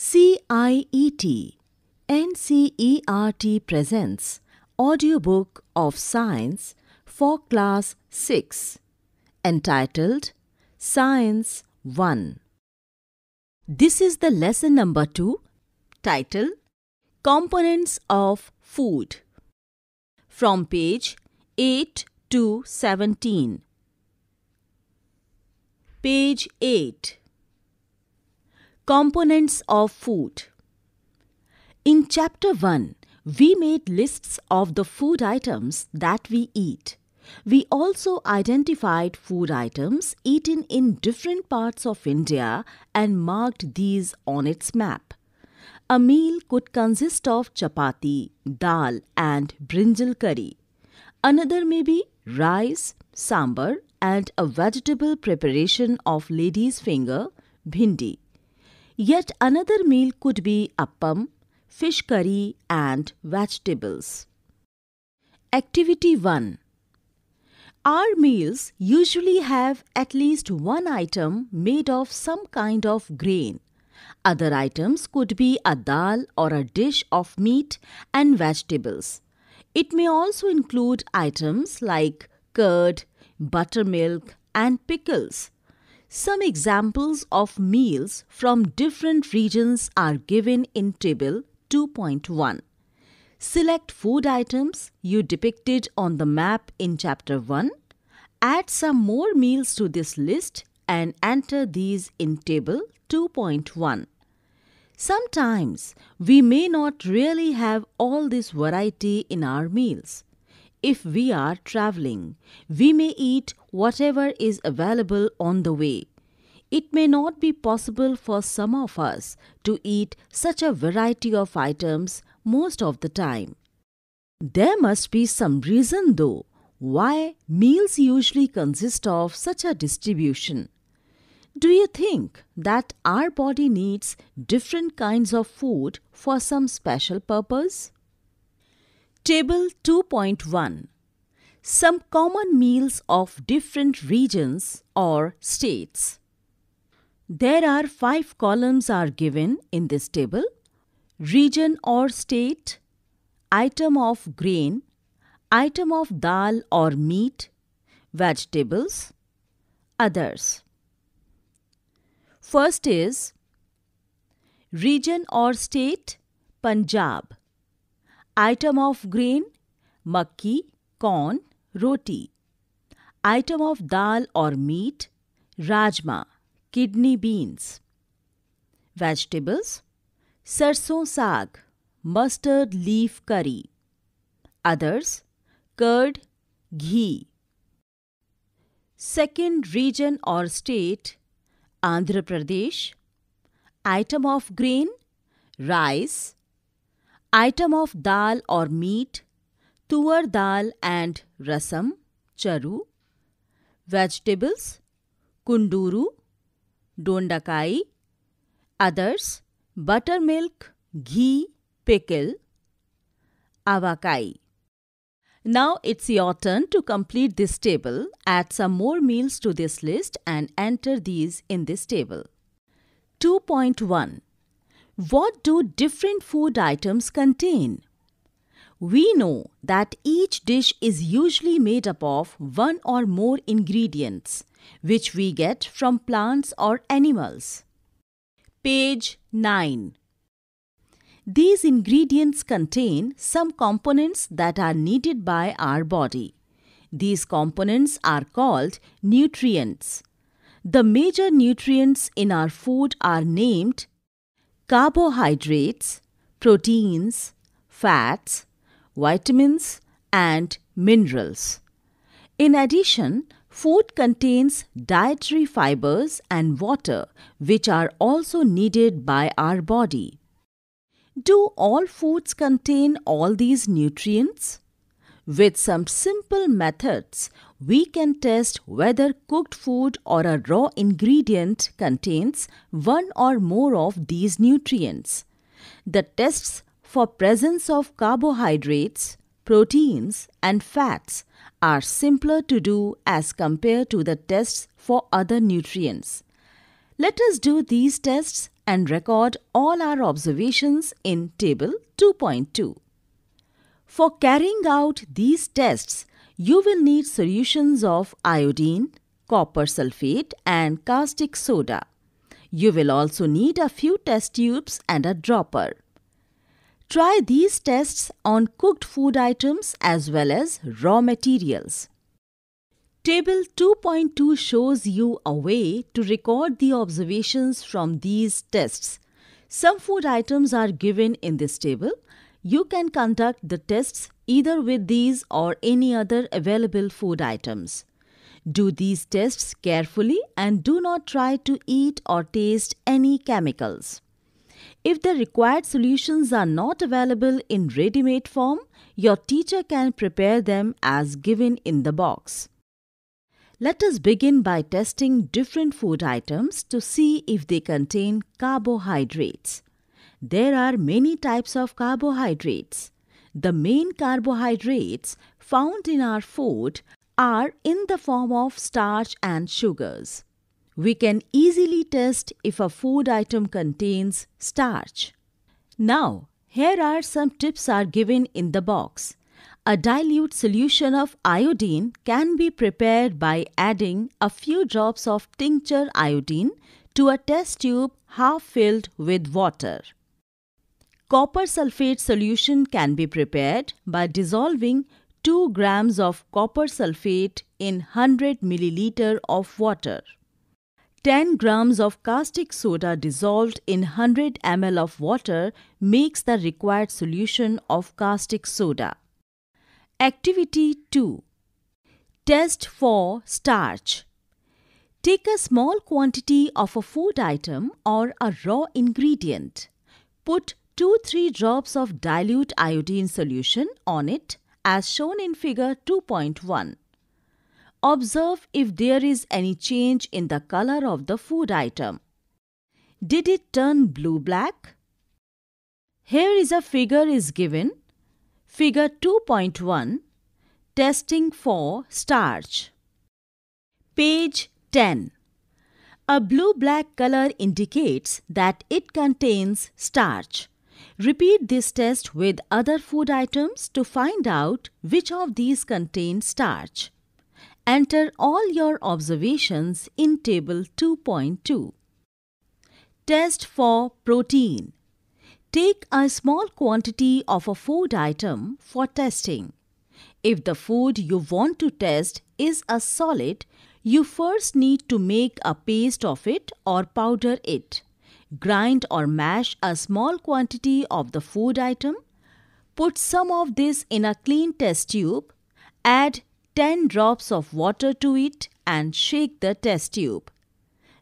CIET NCERT presents audiobook of science for class 6 entitled Science 1 This is the lesson number 2 title Components of Food from page 8 to 17 Page 8 Components of food. In chapter 1, we made lists of the food items that we eat. We also identified food items eaten in different parts of India and marked these on its map. A meal could consist of chapati, dal and brinjal curry. Another may be rice, sambar and a vegetable preparation of lady's finger, bhindi. Yet another meal could be appam, fish curry and vegetables. Activity 1 Our meals usually have at least one item made of some kind of grain. Other items could be a dal or a dish of meat and vegetables. It may also include items like curd, buttermilk, and pickles. Some examples of meals from different regions are given in Table 2.1. Select food items you depicted on the map in Chapter 1. Add some more meals to this list and enter these in Table 2.1. Sometimes we may not really have all this variety in our meals. If we are traveling, we may eat whatever is available on the way. It may not be possible for some of us to eat such a variety of items most of the time. There must be some reason, though, why meals usually consist of such a distribution. Do you think that our body needs different kinds of food for some special purpose? Table 2.1 Some common meals of different regions or states. There are five columns are given in this table. Region or state, item of grain, item of dal or meat, vegetables, others. First is region or state Punjab. Item of grain makki corn roti item of dal or meat rajma kidney beans vegetables sarson saag mustard leaf curry others curd ghee second region or state Andhra Pradesh item of grain rice Item of dal or meat, tuvar dal and rasam, charu. Vegetables, kunduru, dondakai. Others, buttermilk, ghee, pickle, avakai. Now it's your turn to complete this table, add some more meals to this list and enter these in this table. 2.1 what do different food items contain? We know that each dish is usually made up of one or more ingredients, which we get from plants or animals. Page 9 These ingredients contain some components that are needed by our body. These components are called nutrients. The major nutrients in our food are named carbohydrates, proteins, fats, vitamins, and minerals. In addition, food contains dietary fibers and water, which are also needed by our body. Do all foods contain all these nutrients? With some simple methods, we can test whether cooked food or a raw ingredient contains one or more of these nutrients. The tests for presence of carbohydrates, proteins and fats are simpler to do as compared to the tests for other nutrients. Let us do these tests and record all our observations in Table 2.2. For carrying out these tests, you will need solutions of iodine, copper sulfate and caustic soda. You will also need a few test tubes and a dropper. Try these tests on cooked food items as well as raw materials. Table 2.2 shows you a way to record the observations from these tests. Some food items are given in this table you can conduct the tests either with these or any other available food items. Do these tests carefully and do not try to eat or taste any chemicals. If the required solutions are not available in ready made form, your teacher can prepare them as given in the box. Let us begin by testing different food items to see if they contain carbohydrates. There are many types of carbohydrates. The main carbohydrates found in our food are in the form of starch and sugars. We can easily test if a food item contains starch. Now, here are some tips are given in the box. A dilute solution of iodine can be prepared by adding a few drops of tincture iodine to a test tube half filled with water. Copper sulfate solution can be prepared by dissolving 2 grams of copper sulfate in 100 milliliter of water. 10 grams of caustic soda dissolved in 100 ml of water makes the required solution of caustic soda. Activity 2 Test for starch. Take a small quantity of a food item or a raw ingredient. Put 2-3 drops of dilute iodine solution on it as shown in figure 2.1. Observe if there is any change in the color of the food item. Did it turn blue-black? Here is a figure is given. Figure 2.1 Testing for starch. Page 10 A blue-black color indicates that it contains starch. Repeat this test with other food items to find out which of these contain starch. Enter all your observations in Table 2.2. Test for protein. Take a small quantity of a food item for testing. If the food you want to test is a solid, you first need to make a paste of it or powder it. Grind or mash a small quantity of the food item. Put some of this in a clean test tube. Add 10 drops of water to it and shake the test tube.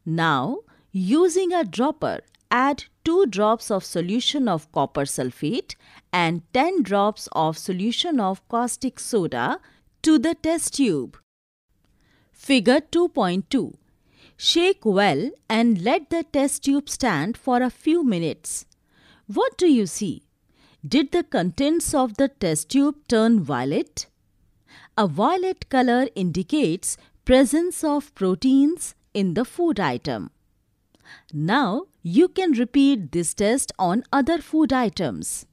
Now, using a dropper, add 2 drops of solution of copper sulfate and 10 drops of solution of caustic soda to the test tube. Figure 2.2 Shake well and let the test tube stand for a few minutes. What do you see? Did the contents of the test tube turn violet? A violet color indicates presence of proteins in the food item. Now you can repeat this test on other food items.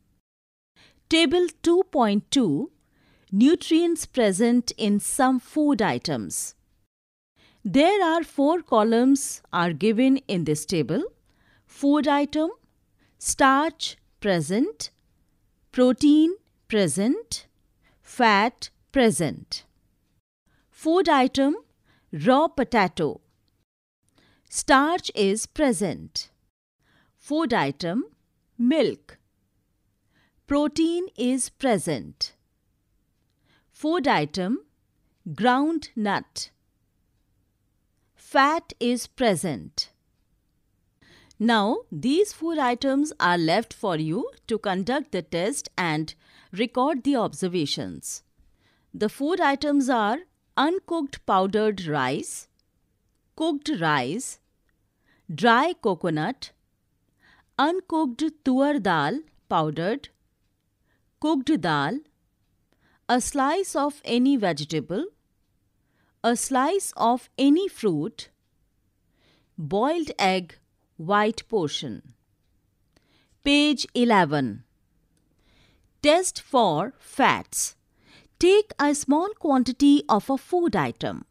Table 2.2 Nutrients present in some food items. There are four columns are given in this table. Food item, starch present, protein present, fat present. Food item, raw potato. Starch is present. Food item, milk. Protein is present. Food item, ground nut fat is present. Now, these four items are left for you to conduct the test and record the observations. The four items are uncooked powdered rice, cooked rice, dry coconut, uncooked tuar dal powdered, cooked dal, a slice of any vegetable, a slice of any fruit, boiled egg, white portion. Page 11. Test for fats. Take a small quantity of a food item.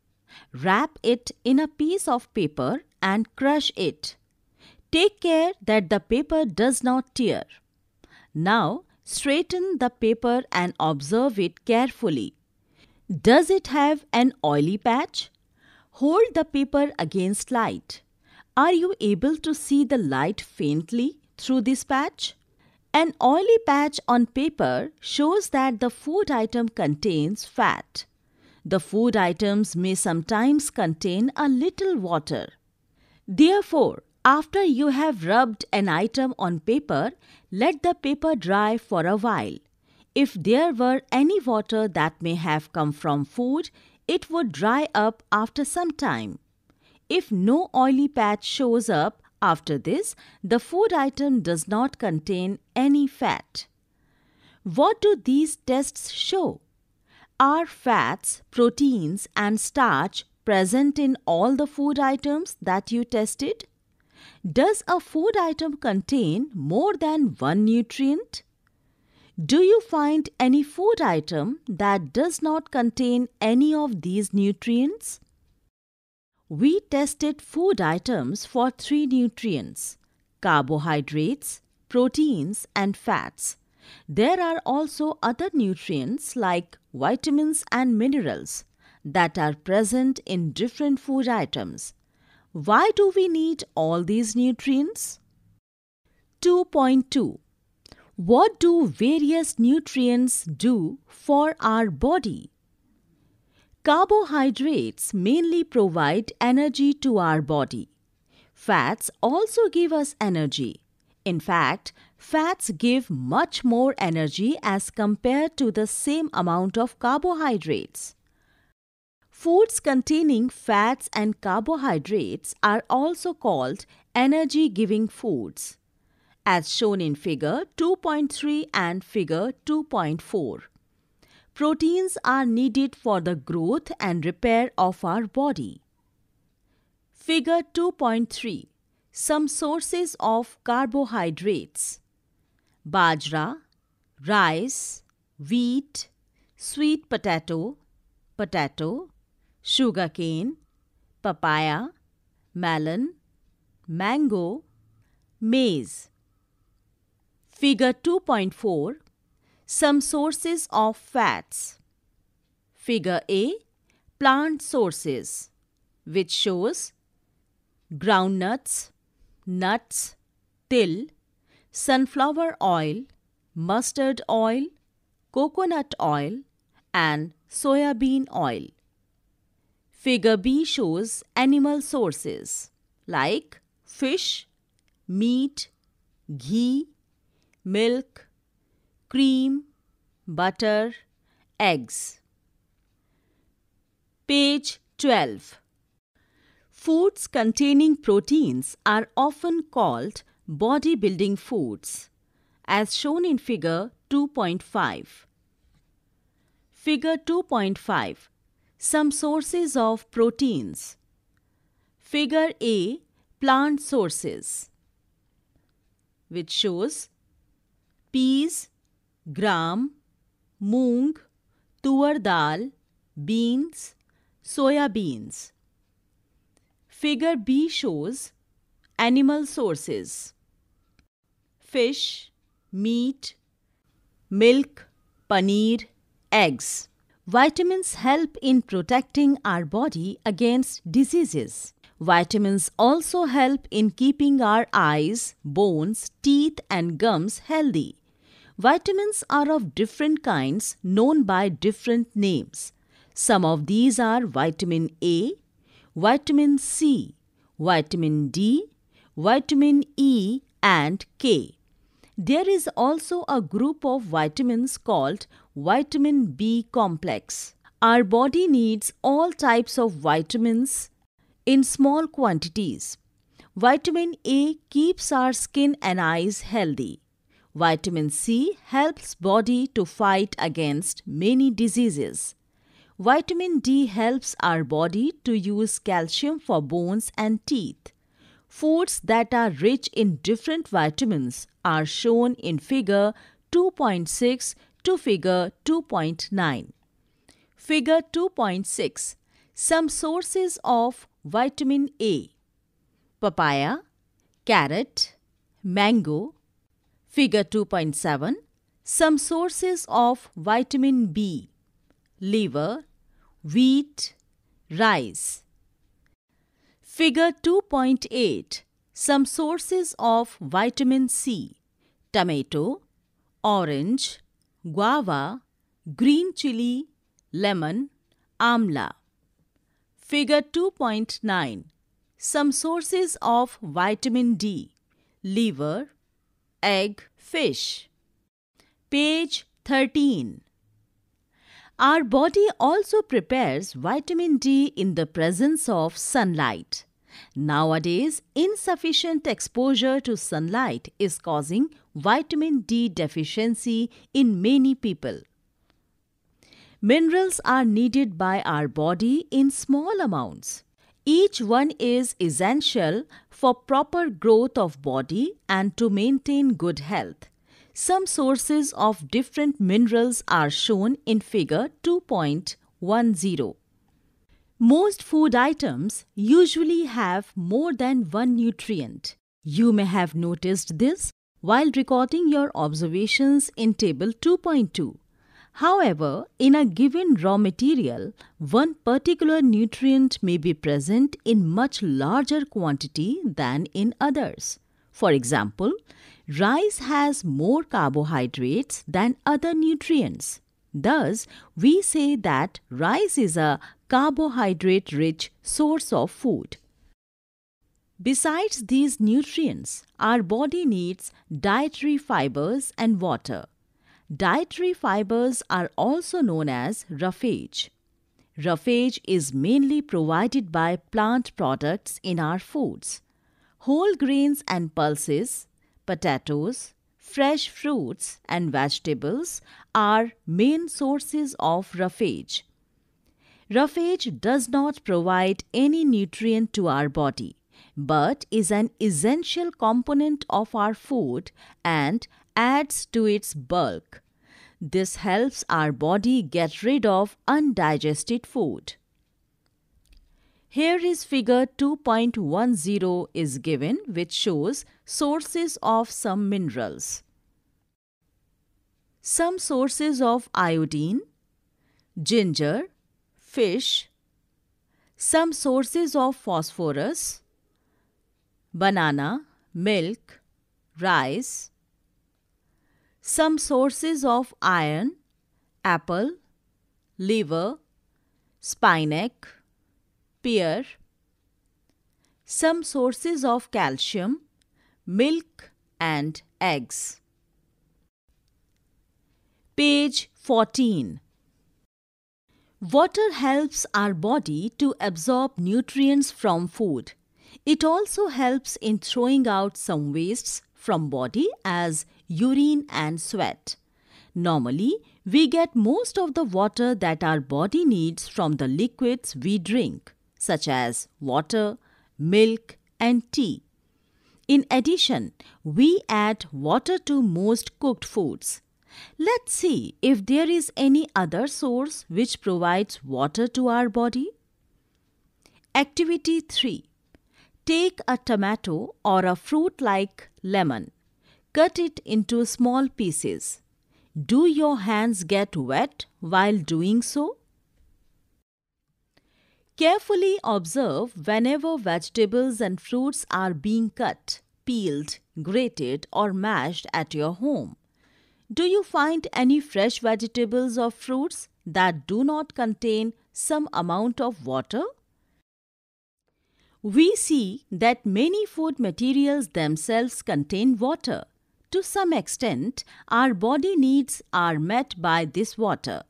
Wrap it in a piece of paper and crush it. Take care that the paper does not tear. Now, straighten the paper and observe it carefully. Does it have an oily patch? Hold the paper against light. Are you able to see the light faintly through this patch? An oily patch on paper shows that the food item contains fat. The food items may sometimes contain a little water. Therefore, after you have rubbed an item on paper, let the paper dry for a while. If there were any water that may have come from food, it would dry up after some time. If no oily patch shows up after this, the food item does not contain any fat. What do these tests show? Are fats, proteins and starch present in all the food items that you tested? Does a food item contain more than one nutrient? Do you find any food item that does not contain any of these nutrients? We tested food items for three nutrients carbohydrates, proteins, and fats. There are also other nutrients like vitamins and minerals that are present in different food items. Why do we need all these nutrients? 2.2 what do various nutrients do for our body? Carbohydrates mainly provide energy to our body. Fats also give us energy. In fact, fats give much more energy as compared to the same amount of carbohydrates. Foods containing fats and carbohydrates are also called energy giving foods as shown in figure 2.3 and figure 2.4. Proteins are needed for the growth and repair of our body. Figure 2.3 Some sources of carbohydrates Bajra, rice, wheat, sweet potato, potato, sugarcane, papaya, melon, mango, maize. Figure 2.4 Some sources of fats. Figure A Plant sources, which shows groundnuts, nuts, till, sunflower oil, mustard oil, coconut oil, and soybean oil. Figure B shows animal sources like fish, meat, ghee, milk, cream, butter, eggs. Page 12. Foods containing proteins are often called bodybuilding foods, as shown in Figure 2.5. Figure 2.5 Some sources of proteins. Figure A Plant sources, which shows peas, gram, moong, tuar dal, beans, soya beans. Figure B shows animal sources. Fish, meat, milk, paneer, eggs. Vitamins help in protecting our body against diseases. Vitamins also help in keeping our eyes, bones, teeth and gums healthy. Vitamins are of different kinds known by different names. Some of these are vitamin A, vitamin C, vitamin D, vitamin E and K. There is also a group of vitamins called vitamin B complex. Our body needs all types of vitamins in small quantities. Vitamin A keeps our skin and eyes healthy. Vitamin C helps body to fight against many diseases. Vitamin D helps our body to use calcium for bones and teeth. Foods that are rich in different vitamins are shown in figure 2.6 to figure 2.9. Figure 2.6 Some sources of vitamin A Papaya, carrot, mango, Figure 2.7 Some sources of vitamin B Liver, wheat, rice. Figure 2.8 Some sources of vitamin C Tomato, orange, guava, green chili, lemon, amla. Figure 2.9 Some sources of vitamin D Liver, egg, fish. Page 13. Our body also prepares vitamin D in the presence of sunlight. Nowadays, insufficient exposure to sunlight is causing vitamin D deficiency in many people. Minerals are needed by our body in small amounts. Each one is essential for proper growth of body and to maintain good health. Some sources of different minerals are shown in figure 2.10. Most food items usually have more than one nutrient. You may have noticed this while recording your observations in table 2.2. However, in a given raw material, one particular nutrient may be present in much larger quantity than in others. For example, rice has more carbohydrates than other nutrients. Thus, we say that rice is a carbohydrate rich source of food. Besides these nutrients, our body needs dietary fibers and water. Dietary fibers are also known as roughage. Roughage is mainly provided by plant products in our foods. Whole grains and pulses, potatoes, fresh fruits and vegetables are main sources of roughage. Roughage does not provide any nutrient to our body but is an essential component of our food and adds to its bulk. This helps our body get rid of undigested food. Here is figure 2.10 is given which shows sources of some minerals. Some sources of iodine, ginger, fish, some sources of phosphorus, banana, milk, rice, some sources of iron, apple, liver, spinach, pear. Some sources of calcium, milk and eggs. Page 14. Water helps our body to absorb nutrients from food. It also helps in throwing out some wastes from body as urine and sweat. Normally, we get most of the water that our body needs from the liquids we drink, such as water, milk, and tea. In addition, we add water to most cooked foods. Let's see if there is any other source which provides water to our body. Activity 3 Take a tomato or a fruit like lemon. Cut it into small pieces. Do your hands get wet while doing so? Carefully observe whenever vegetables and fruits are being cut, peeled, grated or mashed at your home. Do you find any fresh vegetables or fruits that do not contain some amount of water? We see that many food materials themselves contain water. To some extent, our body needs are met by this water.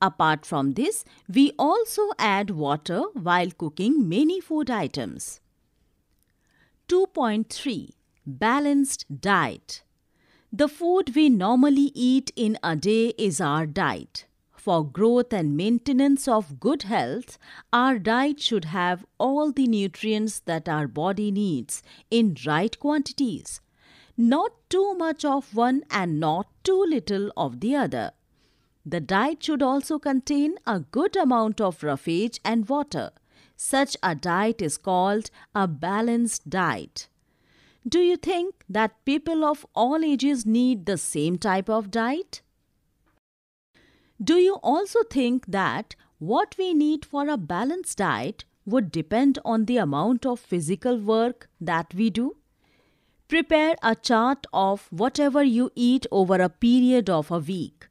Apart from this, we also add water while cooking many food items. 2.3 Balanced Diet The food we normally eat in a day is our diet. For growth and maintenance of good health, our diet should have all the nutrients that our body needs in right quantities not too much of one and not too little of the other. The diet should also contain a good amount of roughage and water. Such a diet is called a balanced diet. Do you think that people of all ages need the same type of diet? Do you also think that what we need for a balanced diet would depend on the amount of physical work that we do? Prepare a chart of whatever you eat over a period of a week.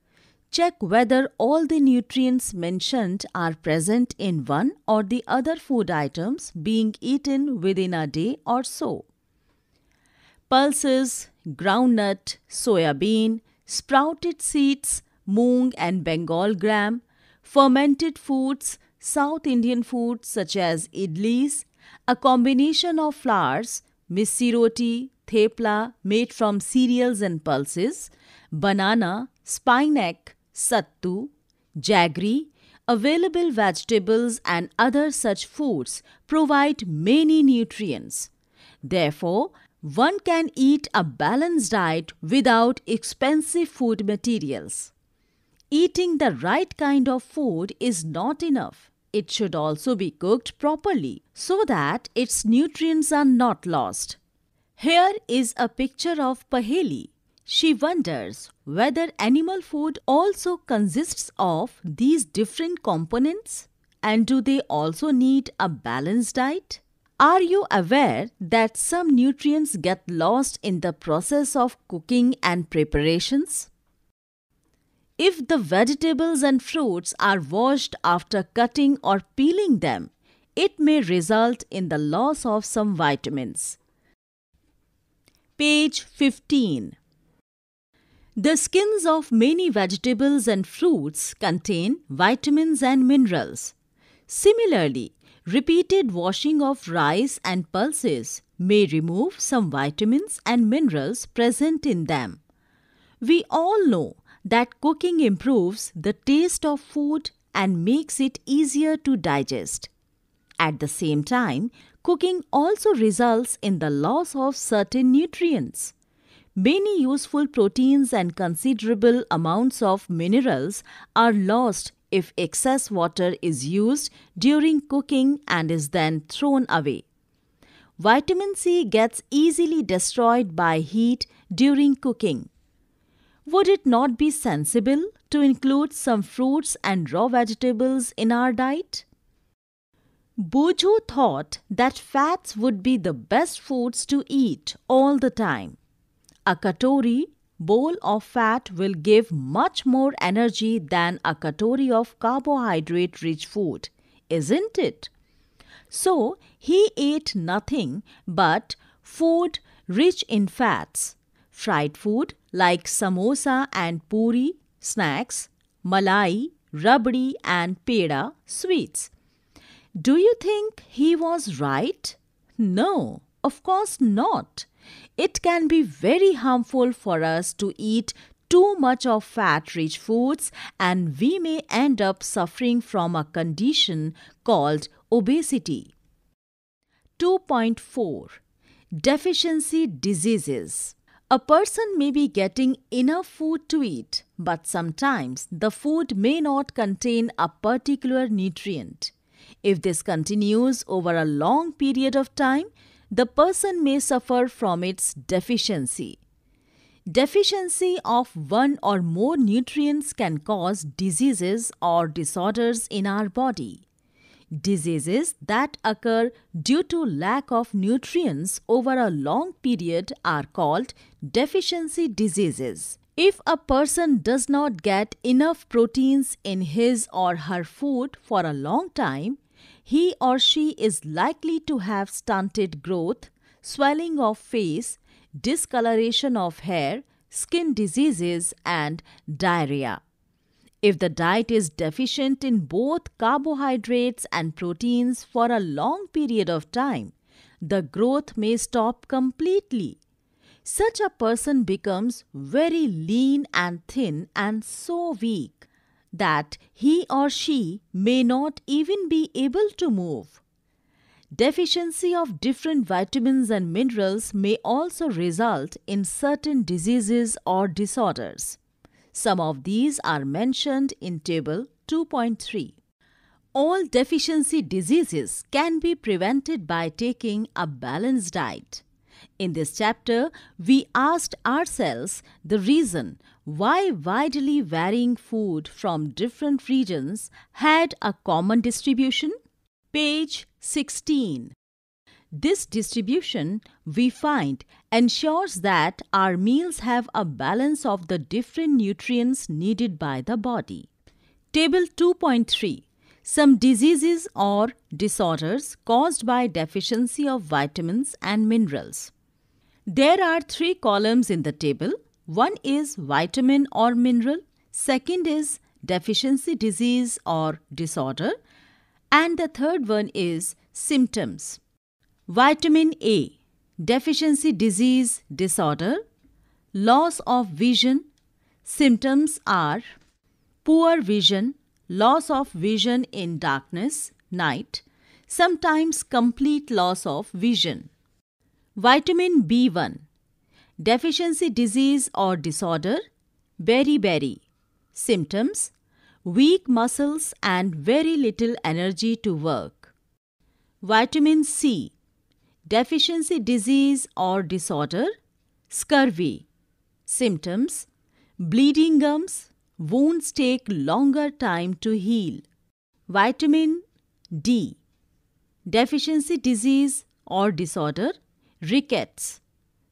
Check whether all the nutrients mentioned are present in one or the other food items being eaten within a day or so. Pulses, groundnut, soya bean, sprouted seeds, moong and Bengal gram, fermented foods, South Indian foods such as idlis, a combination of flours, misiroti, thepla made from cereals and pulses, banana, spinek, sattu, jaggery, available vegetables and other such foods provide many nutrients. Therefore, one can eat a balanced diet without expensive food materials. Eating the right kind of food is not enough. It should also be cooked properly so that its nutrients are not lost. Here is a picture of Paheli. She wonders whether animal food also consists of these different components and do they also need a balanced diet? Are you aware that some nutrients get lost in the process of cooking and preparations? If the vegetables and fruits are washed after cutting or peeling them, it may result in the loss of some vitamins. Page 15. The skins of many vegetables and fruits contain vitamins and minerals. Similarly, repeated washing of rice and pulses may remove some vitamins and minerals present in them. We all know that cooking improves the taste of food and makes it easier to digest. At the same time, Cooking also results in the loss of certain nutrients. Many useful proteins and considerable amounts of minerals are lost if excess water is used during cooking and is then thrown away. Vitamin C gets easily destroyed by heat during cooking. Would it not be sensible to include some fruits and raw vegetables in our diet? Buju thought that fats would be the best foods to eat all the time. A katori bowl of fat will give much more energy than a katori of carbohydrate rich food, isn't it? So he ate nothing but food rich in fats, fried food like samosa and puri, snacks, malai, rabdi and peda, sweets do you think he was right? No, of course not. It can be very harmful for us to eat too much of fat rich foods, and we may end up suffering from a condition called obesity. 2.4 Deficiency Diseases a person may be getting enough food to eat, but sometimes the food may not contain a particular nutrient. If this continues over a long period of time, the person may suffer from its deficiency. Deficiency of one or more nutrients can cause diseases or disorders in our body. Diseases that occur due to lack of nutrients over a long period are called deficiency diseases. If a person does not get enough proteins in his or her food for a long time, he or she is likely to have stunted growth, swelling of face, discoloration of hair, skin diseases, and diarrhea. If the diet is deficient in both carbohydrates and proteins for a long period of time, the growth may stop completely. Such a person becomes very lean and thin and so weak that he or she may not even be able to move. Deficiency of different vitamins and minerals may also result in certain diseases or disorders. Some of these are mentioned in Table 2.3. All deficiency diseases can be prevented by taking a balanced diet. In this chapter, we asked ourselves the reason why widely varying food from different regions had a common distribution? Page 16. This distribution, we find, ensures that our meals have a balance of the different nutrients needed by the body. Table 2.3 Some diseases or disorders caused by deficiency of vitamins and minerals. There are three columns in the table one is vitamin or mineral, second is deficiency disease or disorder, and the third one is symptoms. Vitamin A, deficiency disease disorder, loss of vision. Symptoms are poor vision, loss of vision in darkness, night, sometimes complete loss of vision. Vitamin B1 deficiency disease or disorder, beriberi. Symptoms, weak muscles and very little energy to work. Vitamin C, deficiency disease or disorder, scurvy. Symptoms, bleeding gums, wounds take longer time to heal. Vitamin D, deficiency disease or disorder, rickets.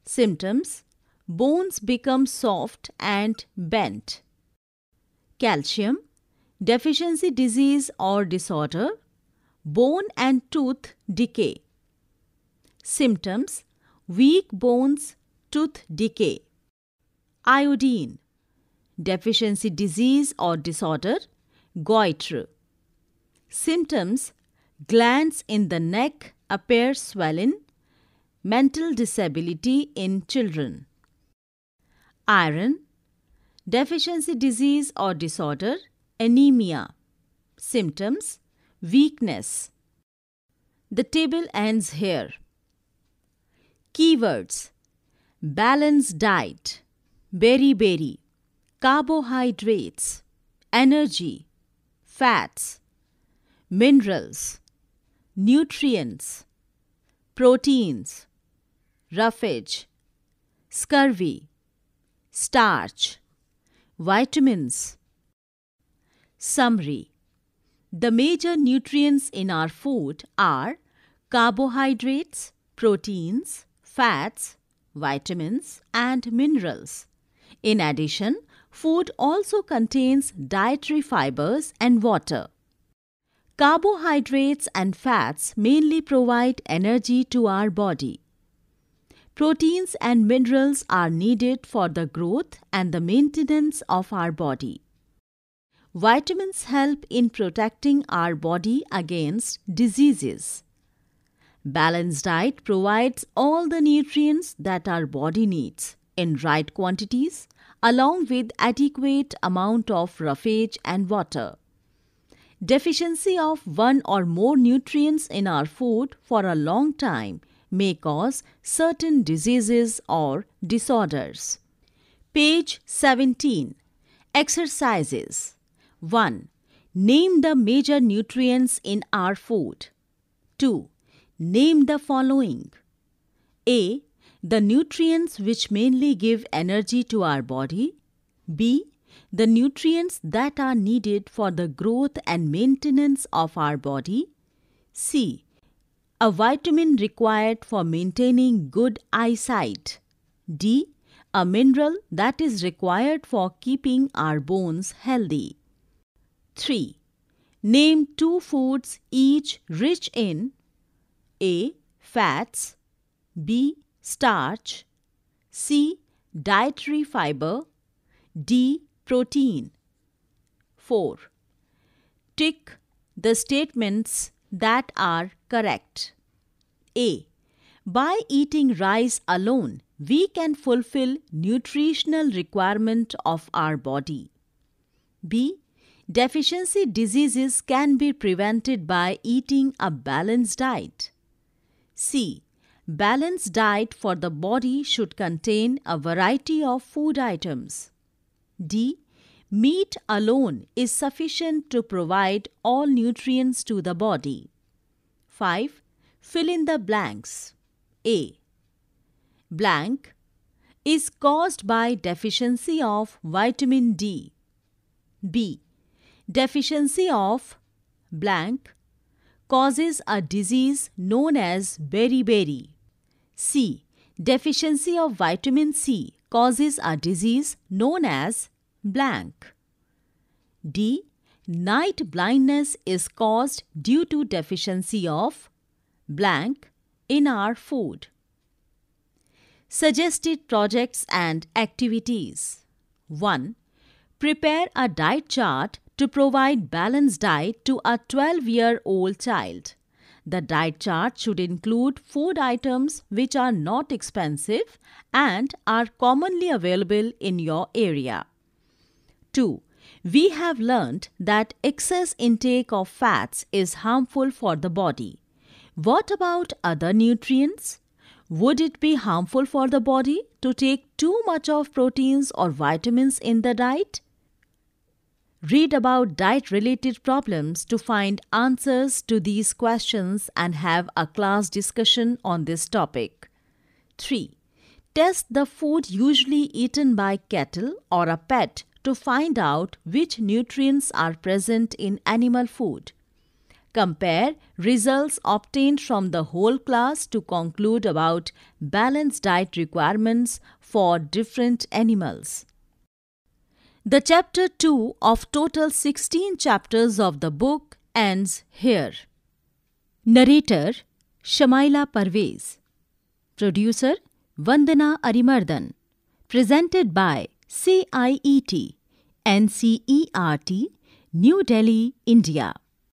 Symptoms Bones become soft and bent. Calcium Deficiency disease or disorder. Bone and tooth decay. Symptoms Weak bones, tooth decay. Iodine Deficiency disease or disorder. Goitre. Symptoms Glands in the neck appear swollen mental disability in children. Iron, deficiency disease or disorder, anemia. Symptoms, weakness. The table ends here. Keywords Balanced diet, beriberi, carbohydrates, energy, fats, minerals, nutrients, proteins roughage, scurvy, starch, vitamins. Summary The major nutrients in our food are carbohydrates, proteins, fats, vitamins, and minerals. In addition, food also contains dietary fibers and water. Carbohydrates and fats mainly provide energy to our body. Proteins and minerals are needed for the growth and the maintenance of our body. Vitamins help in protecting our body against diseases. Balanced diet provides all the nutrients that our body needs in right quantities along with adequate amount of roughage and water. Deficiency of one or more nutrients in our food for a long time may cause certain diseases or disorders. Page 17. Exercises 1. Name the major nutrients in our food. 2. Name the following. A. The nutrients which mainly give energy to our body. B. The nutrients that are needed for the growth and maintenance of our body. C. A vitamin required for maintaining good eyesight. D. A mineral that is required for keeping our bones healthy. 3. Name two foods each rich in A. Fats B. Starch C. Dietary fiber D. Protein 4. Tick the statements that are correct. A. By eating rice alone, we can fulfill nutritional requirement of our body. B. Deficiency diseases can be prevented by eating a balanced diet. C. Balanced diet for the body should contain a variety of food items. D. Meat alone is sufficient to provide all nutrients to the body. 5. Fill in the blanks. A. Blank is caused by deficiency of vitamin D. B. Deficiency of blank causes a disease known as beriberi. C. Deficiency of vitamin C causes a disease known as blank. D. Night blindness is caused due to deficiency of blank in our food. Suggested projects and activities 1. Prepare a diet chart to provide balanced diet to a 12-year-old child. The diet chart should include food items which are not expensive and are commonly available in your area. 2. We have learnt that excess intake of fats is harmful for the body. What about other nutrients? Would it be harmful for the body to take too much of proteins or vitamins in the diet? Read about diet related problems to find answers to these questions and have a class discussion on this topic. 3. Test the food usually eaten by cattle or a pet to find out which nutrients are present in animal food. Compare results obtained from the whole class to conclude about balanced diet requirements for different animals. The chapter 2 of total 16 chapters of the book ends here. Narrator Shamaila Parvez Producer Vandana Arimardhan Presented by CIET, NCERT, New Delhi, India.